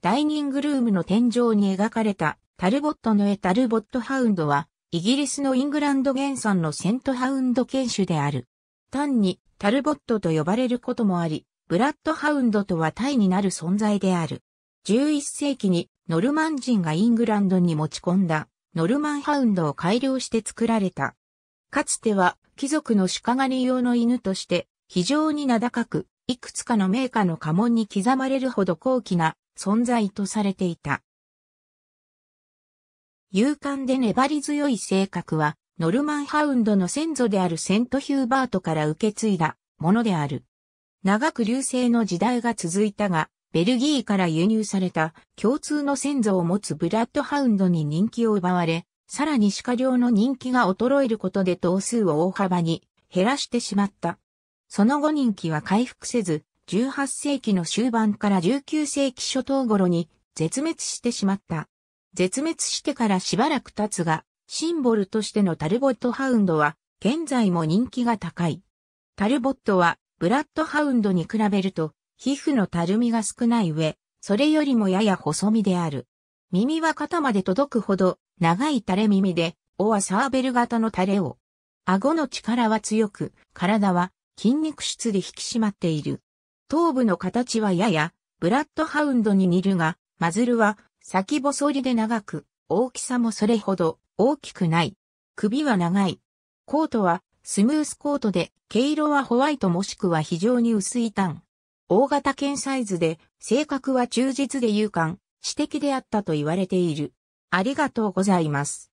ダイニングルームの天井に描かれたタルボットの絵タルボットハウンドは、イギリスのイングランド原産のセントハウンド犬種である。単にタルボットと呼ばれることもあり、ブラッドハウンドとはタイになる存在である。11世紀にノルマン人がイングランドに持ち込んだノルマンハウンドを改良して作られた。かつては貴族の鹿狩り用の犬として非常に名高く、いくつかの名家の家紋に刻まれるほど高貴な存在とされていた。勇敢で粘り強い性格は、ノルマンハウンドの先祖であるセントヒューバートから受け継いだものである。長く流星の時代が続いたが、ベルギーから輸入された共通の先祖を持つブラッドハウンドに人気を奪われ、さらに鹿量の人気が衰えることで頭数を大幅に減らしてしまった。その後人気は回復せず、18世紀の終盤から19世紀初頭頃に絶滅してしまった。絶滅してからしばらく経つが、シンボルとしてのタルボットハウンドは現在も人気が高い。タルボットはブラッドハウンドに比べると皮膚のたるみが少ない上、それよりもやや細身である。耳は肩まで届くほど長い垂れ耳で、尾はサーベル型の垂れを。顎の力は強く、体は筋肉質で引き締まっている。頭部の形はやや、ブラッドハウンドに似るが、マズルは先細りで長く、大きさもそれほど大きくない。首は長い。コートはスムースコートで、毛色はホワイトもしくは非常に薄いタン。大型犬サイズで、性格は忠実で勇敢、知的であったと言われている。ありがとうございます。